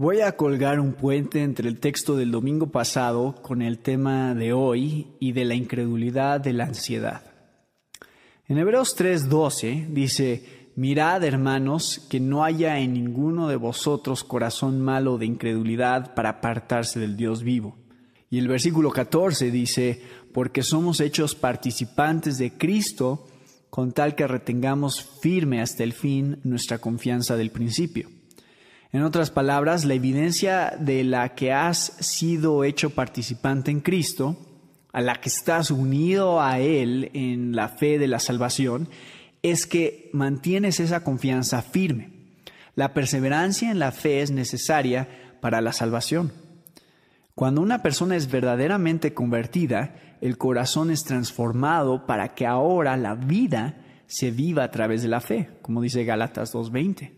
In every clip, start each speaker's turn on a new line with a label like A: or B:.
A: Voy a colgar un puente entre el texto del domingo pasado con el tema de hoy y de la incredulidad de la ansiedad. En Hebreos 3:12 dice, Mirad, hermanos, que no haya en ninguno de vosotros corazón malo de incredulidad para apartarse del Dios vivo. Y el versículo 14 dice, Porque somos hechos participantes de Cristo, con tal que retengamos firme hasta el fin nuestra confianza del principio. En otras palabras, la evidencia de la que has sido hecho participante en Cristo, a la que estás unido a Él en la fe de la salvación, es que mantienes esa confianza firme. La perseverancia en la fe es necesaria para la salvación. Cuando una persona es verdaderamente convertida, el corazón es transformado para que ahora la vida se viva a través de la fe, como dice Gálatas 2.20.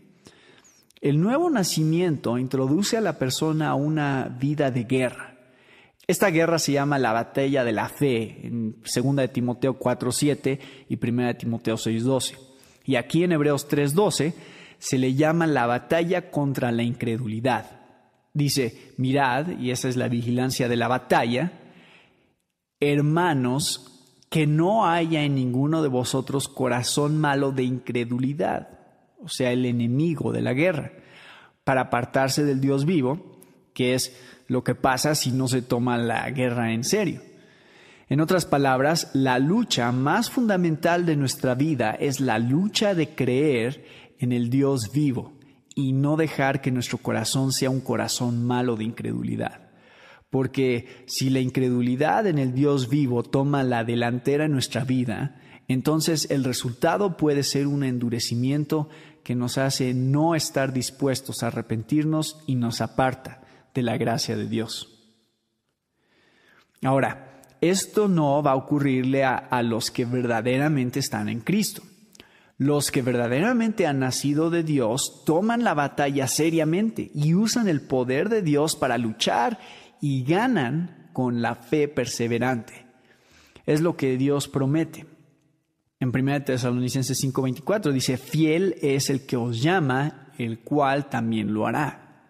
A: El nuevo nacimiento introduce a la persona a una vida de guerra. Esta guerra se llama la batalla de la fe en 2 de Timoteo 4.7 y 1 de Timoteo 6.12. Y aquí en Hebreos 3.12 se le llama la batalla contra la incredulidad. Dice, mirad, y esa es la vigilancia de la batalla, hermanos, que no haya en ninguno de vosotros corazón malo de incredulidad o sea, el enemigo de la guerra, para apartarse del Dios vivo, que es lo que pasa si no se toma la guerra en serio. En otras palabras, la lucha más fundamental de nuestra vida es la lucha de creer en el Dios vivo y no dejar que nuestro corazón sea un corazón malo de incredulidad. Porque si la incredulidad en el Dios vivo toma la delantera en nuestra vida, entonces el resultado puede ser un endurecimiento que nos hace no estar dispuestos a arrepentirnos y nos aparta de la gracia de Dios. Ahora, esto no va a ocurrirle a, los que verdaderamente están en Cristo. Los que verdaderamente han nacido de Dios toman la batalla seriamente y usan el poder de Dios para luchar y ganan con la fe perseverante. Es lo que Dios promete. En 1 Tesalonicenses 5:24 dice, fiel es el que os llama, el cual también lo hará.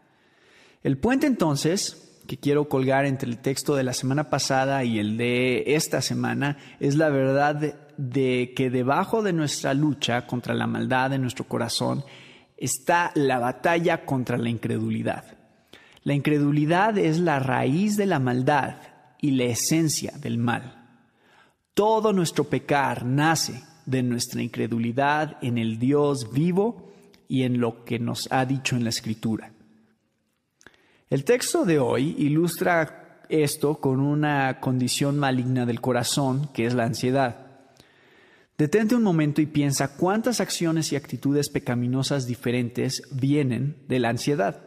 A: El puente entonces, que quiero colgar entre el texto de la semana pasada y el de esta semana, es la verdad de, de que debajo de nuestra lucha contra la maldad en nuestro corazón está la batalla contra la incredulidad. La incredulidad es la raíz de la maldad y la esencia del mal. Todo nuestro pecar nace de nuestra incredulidad en el Dios vivo y en lo que nos ha dicho en la Escritura. El texto de hoy ilustra esto con una condición maligna del corazón, que es la ansiedad. Detente un momento y piensa cuántas acciones y actitudes pecaminosas diferentes vienen de la ansiedad.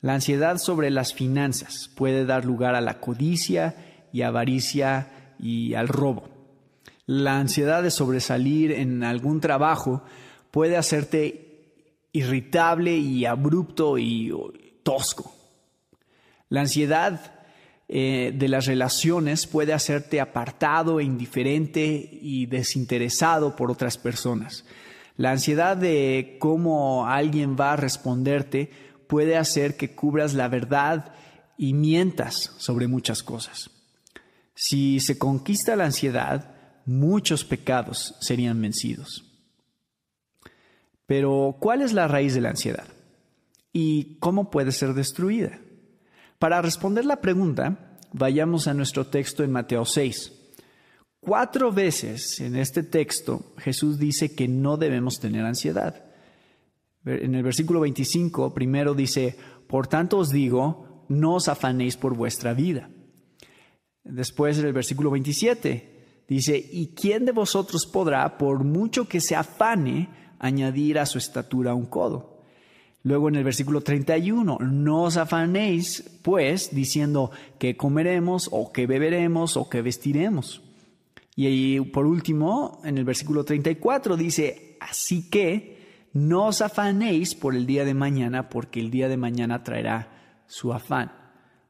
A: La ansiedad sobre las finanzas puede dar lugar a la codicia y avaricia y al robo. La ansiedad de sobresalir en algún trabajo puede hacerte irritable y abrupto y tosco. La ansiedad eh, de las relaciones puede hacerte apartado, e indiferente y desinteresado por otras personas. La ansiedad de cómo alguien va a responderte puede hacer que cubras la verdad y mientas sobre muchas cosas. Si se conquista la ansiedad, muchos pecados serían vencidos. Pero, ¿cuál es la raíz de la ansiedad? ¿Y cómo puede ser destruida? Para responder la pregunta, vayamos a nuestro texto en Mateo 6. Cuatro veces en este texto Jesús dice que no debemos tener ansiedad. En el versículo 25 primero dice, por tanto os digo, no os afanéis por vuestra vida Después en el versículo 27 dice, ¿y quién de vosotros podrá, por mucho que se afane, añadir a su estatura un codo? Luego en el versículo 31, no os afanéis, pues, diciendo que comeremos o que beberemos o que vestiremos. Y por último, en el versículo 34 dice, así que no os afanéis por el día de mañana, porque el día de mañana traerá su afán.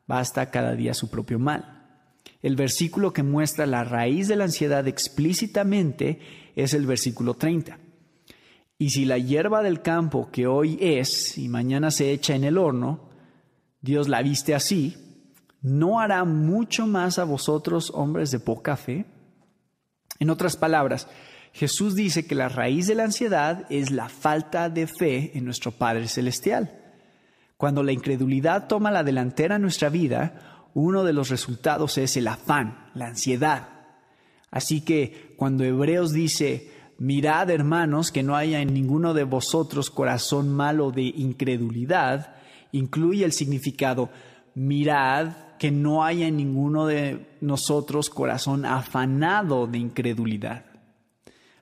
A: Basta cada día su propio mal. El versículo que muestra la raíz de la ansiedad explícitamente es el versículo 30. Y si la hierba del campo que hoy es y mañana se echa en el horno, Dios la viste así, ¿no hará mucho más a vosotros hombres de poca fe? En otras palabras, Jesús dice que la raíz de la ansiedad es la falta de fe en nuestro Padre Celestial. Cuando la incredulidad toma la delantera en nuestra vida, uno de los resultados es el afán, la ansiedad. Así que cuando Hebreos dice, mirad hermanos que no haya en ninguno de vosotros corazón malo de incredulidad, incluye el significado, mirad que no haya en ninguno de nosotros corazón afanado de incredulidad.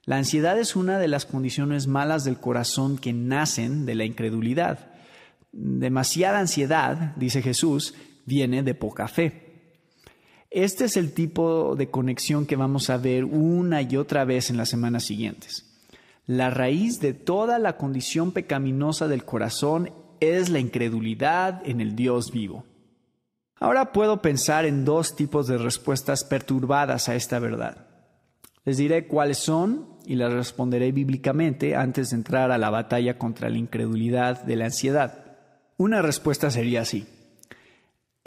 A: La ansiedad es una de las condiciones malas del corazón que nacen de la incredulidad. Demasiada ansiedad, dice Jesús, viene de poca fe. Este es el tipo de conexión que vamos a ver una y otra vez en las semanas siguientes. La raíz de toda la condición pecaminosa del corazón es la incredulidad en el Dios vivo. Ahora puedo pensar en dos tipos de respuestas perturbadas a esta verdad. Les diré cuáles son y las responderé bíblicamente antes de entrar a la batalla contra la incredulidad de la ansiedad. Una respuesta sería así.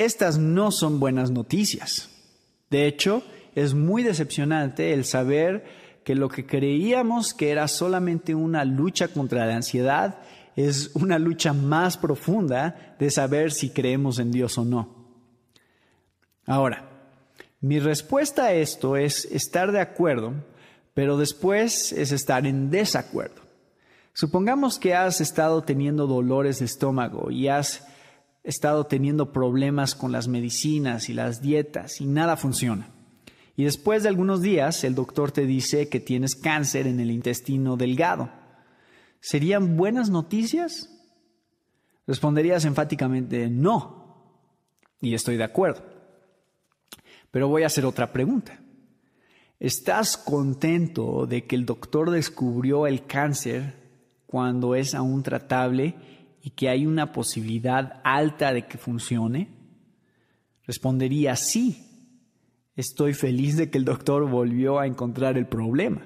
A: Estas no son buenas noticias. De hecho, es muy decepcionante el saber que lo que creíamos que era solamente una lucha contra la ansiedad es una lucha más profunda de saber si creemos en Dios o no. Ahora, mi respuesta a esto es estar de acuerdo, pero después es estar en desacuerdo. Supongamos que has estado teniendo dolores de estómago y has He estado teniendo problemas con las medicinas y las dietas y nada funciona. Y después de algunos días el doctor te dice que tienes cáncer en el intestino delgado. ¿Serían buenas noticias? Responderías enfáticamente no. Y estoy de acuerdo. Pero voy a hacer otra pregunta. ¿Estás contento de que el doctor descubrió el cáncer cuando es aún tratable y que hay una posibilidad alta de que funcione? Respondería sí. Estoy feliz de que el doctor volvió a encontrar el problema.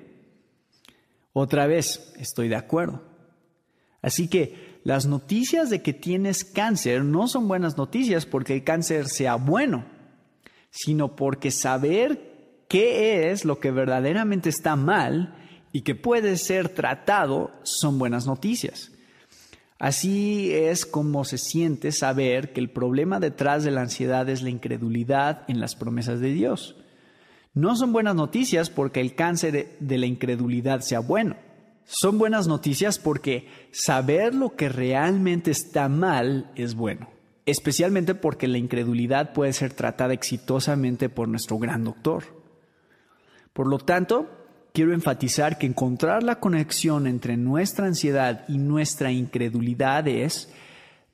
A: Otra vez, estoy de acuerdo. Así que las noticias de que tienes cáncer no son buenas noticias porque el cáncer sea bueno, sino porque saber qué es lo que verdaderamente está mal y que puede ser tratado son buenas noticias. Así es como se siente saber que el problema detrás de la ansiedad es la incredulidad en las promesas de Dios. No son buenas noticias porque el cáncer de la incredulidad sea bueno. Son buenas noticias porque saber lo que realmente está mal es bueno, especialmente porque la incredulidad puede ser tratada exitosamente por nuestro gran doctor. Por lo tanto, Quiero enfatizar que encontrar la conexión entre nuestra ansiedad y nuestra incredulidad es,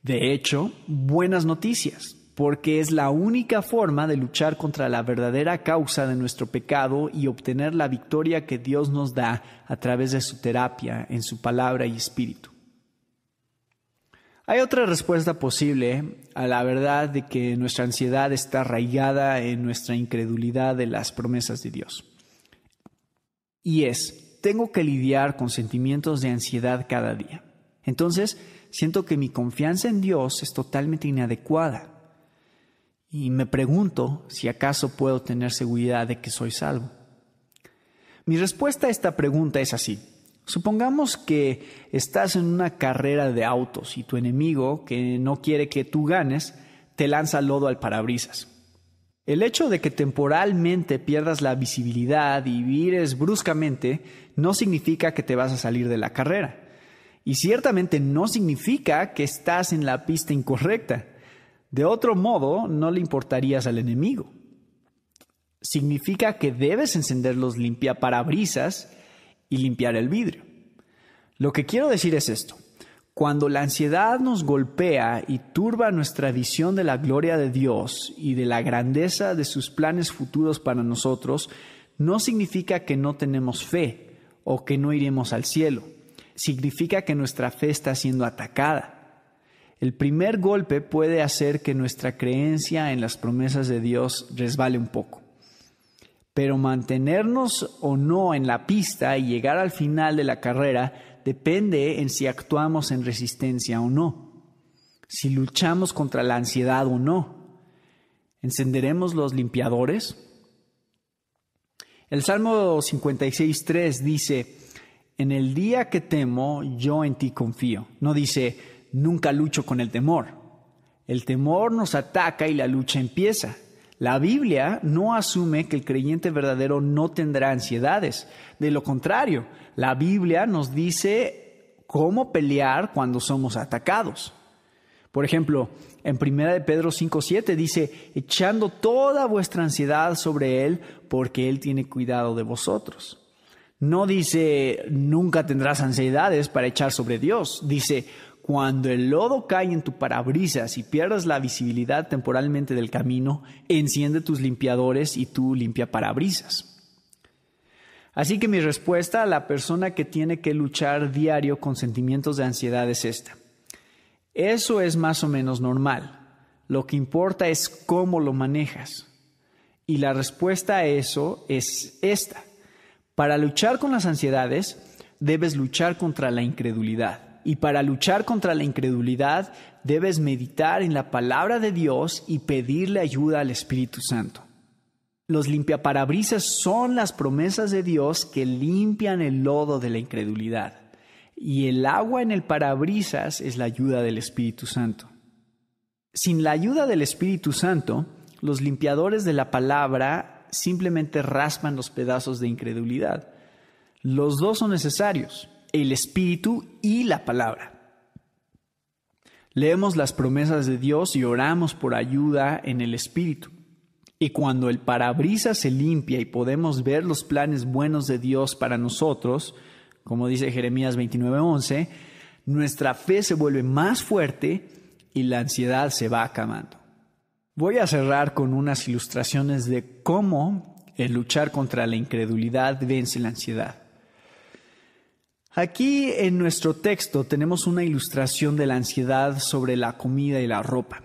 A: de hecho, buenas noticias, porque es la única forma de luchar contra la verdadera causa de nuestro pecado y obtener la victoria que Dios nos da a través de su terapia, en su palabra y espíritu. Hay otra respuesta posible a la verdad de que nuestra ansiedad está arraigada en nuestra incredulidad de las promesas de Dios. Y es, tengo que lidiar con sentimientos de ansiedad cada día. Entonces, siento que mi confianza en Dios es totalmente inadecuada. Y me pregunto si acaso puedo tener seguridad de que soy salvo. Mi respuesta a esta pregunta es así. Supongamos que estás en una carrera de autos y tu enemigo, que no quiere que tú ganes, te lanza lodo al parabrisas. El hecho de que temporalmente pierdas la visibilidad y vires bruscamente no significa que te vas a salir de la carrera. Y ciertamente no significa que estás en la pista incorrecta. De otro modo, no le importarías al enemigo. Significa que debes encender los limpiaparabrisas y limpiar el vidrio. Lo que quiero decir es esto. Cuando la ansiedad nos golpea y turba nuestra visión de la gloria de Dios y de la grandeza de sus planes futuros para nosotros, no significa que no tenemos fe o que no iremos al cielo. Significa que nuestra fe está siendo atacada. El primer golpe puede hacer que nuestra creencia en las promesas de Dios resbale un poco. Pero mantenernos o no en la pista y llegar al final de la carrera depende en si actuamos en resistencia o no, si luchamos contra la ansiedad o no. ¿Encenderemos los limpiadores? El Salmo 56.3 dice, en el día que temo, yo en ti confío. No dice, nunca lucho con el temor. El temor nos ataca y la lucha empieza. La Biblia no asume que el creyente verdadero no tendrá ansiedades. De lo contrario, la Biblia nos dice cómo pelear cuando somos atacados. Por ejemplo, en 1 de Pedro 5:7 dice, echando toda vuestra ansiedad sobre Él, porque Él tiene cuidado de vosotros. No dice, nunca tendrás ansiedades para echar sobre Dios. Dice, cuando el lodo cae en tu parabrisas y pierdas la visibilidad temporalmente del camino, enciende tus limpiadores y tú limpia parabrisas. Así que mi respuesta a la persona que tiene que luchar diario con sentimientos de ansiedad es esta. Eso es más o menos normal. Lo que importa es cómo lo manejas. Y la respuesta a eso es esta. Para luchar con las ansiedades, debes luchar contra la incredulidad. Y para luchar contra la incredulidad, debes meditar en la palabra de Dios y pedirle ayuda al Espíritu Santo. Los limpiaparabrisas son las promesas de Dios que limpian el lodo de la incredulidad. Y el agua en el parabrisas es la ayuda del Espíritu Santo. Sin la ayuda del Espíritu Santo, los limpiadores de la palabra simplemente raspan los pedazos de incredulidad. Los dos son necesarios, el Espíritu y la palabra. Leemos las promesas de Dios y oramos por ayuda en el Espíritu. Y cuando el parabrisas se limpia y podemos ver los planes buenos de Dios para nosotros, como dice Jeremías 29:11, nuestra fe se vuelve más fuerte y la ansiedad se va acabando. Voy a cerrar con unas ilustraciones de cómo el luchar contra la incredulidad vence la ansiedad. Aquí en nuestro texto tenemos una ilustración de la ansiedad sobre la comida y la ropa.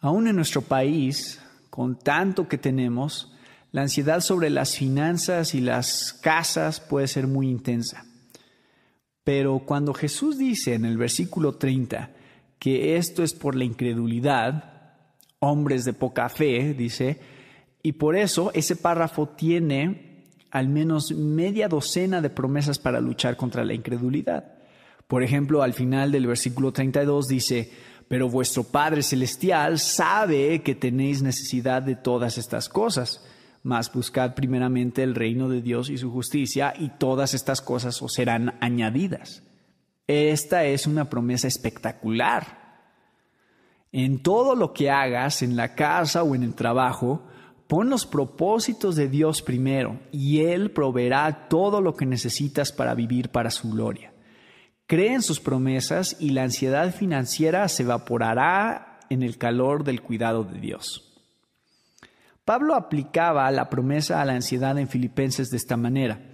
A: Aún en nuestro país, con tanto que tenemos, la ansiedad sobre las finanzas y las casas puede ser muy intensa. Pero cuando Jesús dice en el versículo 30 que esto es por la incredulidad, hombres de poca fe, dice, y por eso ese párrafo tiene al menos media docena de promesas para luchar contra la incredulidad. Por ejemplo, al final del versículo 32 dice, pero vuestro Padre Celestial sabe que tenéis necesidad de todas estas cosas. Mas buscad primeramente el reino de Dios y su justicia, y todas estas cosas os serán añadidas. Esta es una promesa espectacular. En todo lo que hagas, en la casa o en el trabajo, pon los propósitos de Dios primero, y Él proveerá todo lo que necesitas para vivir para su gloria. Cree en sus promesas y la ansiedad financiera se evaporará en el calor del cuidado de Dios. Pablo aplicaba la promesa a la ansiedad en Filipenses de esta manera.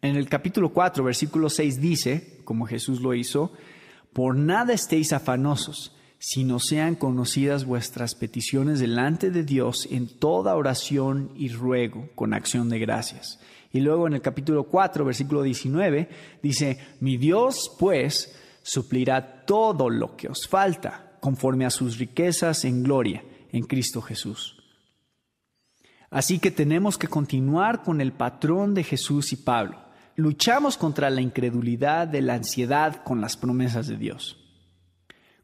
A: En el capítulo 4, versículo 6 dice, como Jesús lo hizo, por nada estéis afanosos, sino sean conocidas vuestras peticiones delante de Dios en toda oración y ruego con acción de gracias. Y luego en el capítulo 4, versículo 19, dice, mi Dios pues suplirá todo lo que os falta, conforme a sus riquezas en gloria en Cristo Jesús. Así que tenemos que continuar con el patrón de Jesús y Pablo. Luchamos contra la incredulidad de la ansiedad con las promesas de Dios.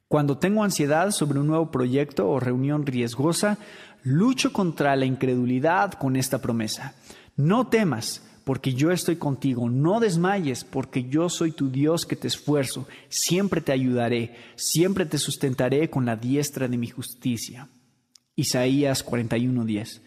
A: Cuando tengo ansiedad sobre un nuevo proyecto o reunión riesgosa, lucho contra la incredulidad con esta promesa. No temas, porque yo estoy contigo. No desmayes, porque yo soy tu Dios que te esfuerzo. Siempre te ayudaré, siempre te sustentaré con la diestra de mi justicia. Isaías 41:10.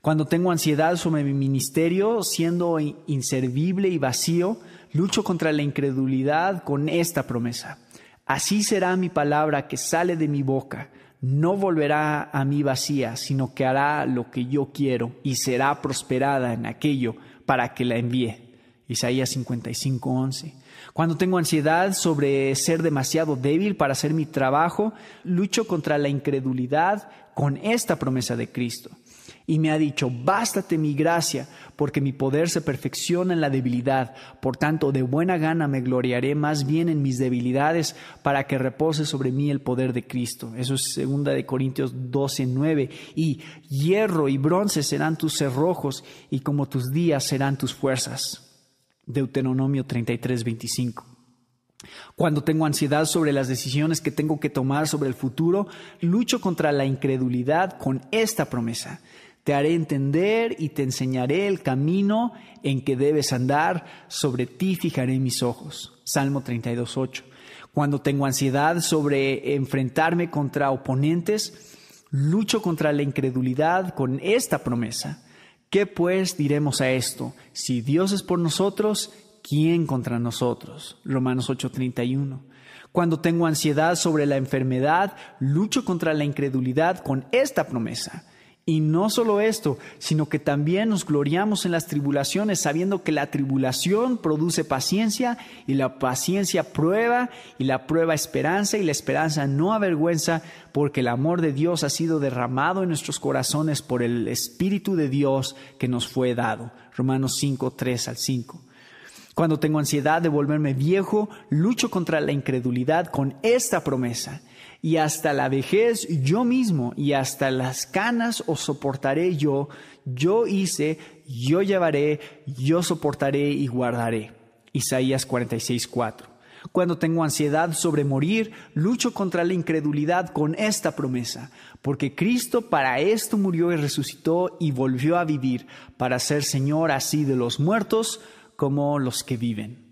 A: Cuando tengo ansiedad sobre mi ministerio, siendo inservible y vacío, lucho contra la incredulidad con esta promesa. Así será mi palabra que sale de mi boca no volverá a mí vacía, sino que hará lo que yo quiero y será prosperada en aquello para que la envíe. Isaías 55:11. Cuando tengo ansiedad sobre ser demasiado débil para hacer mi trabajo, lucho contra la incredulidad con esta promesa de Cristo y me ha dicho, bástate mi gracia, porque mi poder se perfecciona en la debilidad, por tanto de buena gana me gloriaré más bien en mis debilidades, para que repose sobre mí el poder de Cristo. Eso es segunda de Corintios 12, 9. Y hierro y bronce serán tus cerrojos, y como tus días serán tus fuerzas. Deuteronomio 33, 25. Cuando tengo ansiedad sobre las decisiones que tengo que tomar sobre el futuro, lucho contra la incredulidad con esta promesa. Te haré entender y te enseñaré el camino en que debes andar, sobre ti fijaré mis ojos. Salmo 32.8. Cuando tengo ansiedad sobre enfrentarme contra oponentes, lucho contra la incredulidad con esta promesa. ¿Qué pues diremos a esto? Si Dios es por nosotros, ¿quién contra nosotros? Romanos 8:31. Cuando tengo ansiedad sobre la enfermedad, lucho contra la incredulidad con esta promesa. Y no solo esto, sino que también nos gloriamos en las tribulaciones, sabiendo que la tribulación produce paciencia y la paciencia prueba y la prueba esperanza y la esperanza no avergüenza, porque el amor de Dios ha sido derramado en nuestros corazones por el Espíritu de Dios que nos fue dado. Romanos 5, 3 al 5. Cuando tengo ansiedad de volverme viejo, lucho contra la incredulidad con esta promesa. Y hasta la vejez yo mismo, y hasta las canas os soportaré yo, yo hice, yo llevaré, yo soportaré y guardaré. Isaías 46:4. Cuando tengo ansiedad sobre morir, lucho contra la incredulidad con esta promesa, porque Cristo para esto murió y resucitó y volvió a vivir, para ser Señor así de los muertos, como los que viven.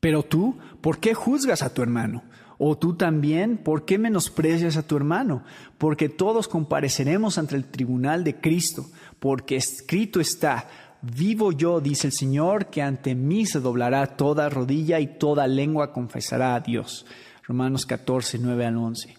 A: Pero tú, ¿por qué juzgas a tu hermano? O tú también, ¿por qué menosprecias a tu hermano? Porque todos compareceremos ante el tribunal de Cristo, porque escrito está, vivo yo, dice el Señor, que ante mí se doblará toda rodilla y toda lengua confesará a Dios. Romanos 14, 9 al 11.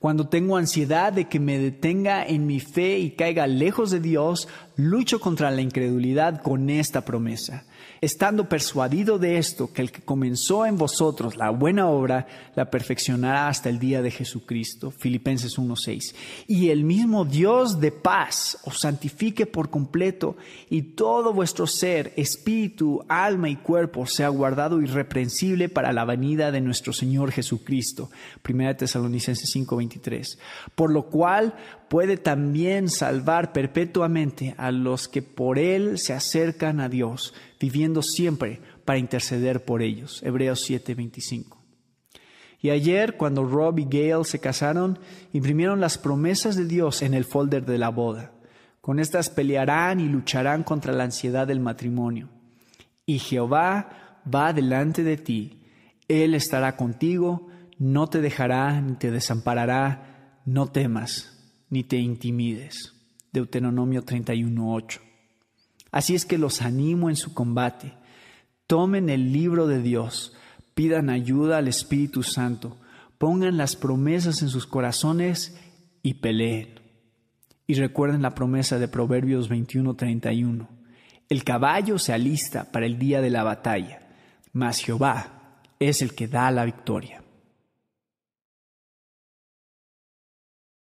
A: Cuando tengo ansiedad de que me detenga en mi fe y caiga lejos de Dios, lucho contra la incredulidad con esta promesa estando persuadido de esto, que el que comenzó en vosotros la buena obra, la perfeccionará hasta el día de Jesucristo. Filipenses 1.6. Y el mismo Dios de paz os santifique por completo y todo vuestro ser, espíritu, alma y cuerpo sea guardado irreprensible para la venida de nuestro Señor Jesucristo. 1 Tesalonicenses 5.23. Por lo cual, puede también salvar perpetuamente a los que por Él se acercan a Dios, viviendo siempre para interceder por ellos. Hebreos 7:25. Y ayer, cuando Rob y Gail se casaron, imprimieron las promesas de Dios en el folder de la boda. Con estas pelearán y lucharán contra la ansiedad del matrimonio. Y Jehová va delante de ti, Él estará contigo, no te dejará ni te desamparará, no temas ni te intimides. Deuteronomio 31.8. Así es que los animo en su combate. Tomen el libro de Dios, pidan ayuda al Espíritu Santo, pongan las promesas en sus corazones y peleen. Y recuerden la promesa de Proverbios 21:31. El caballo se alista para el día de la batalla, mas Jehová es el que da la victoria.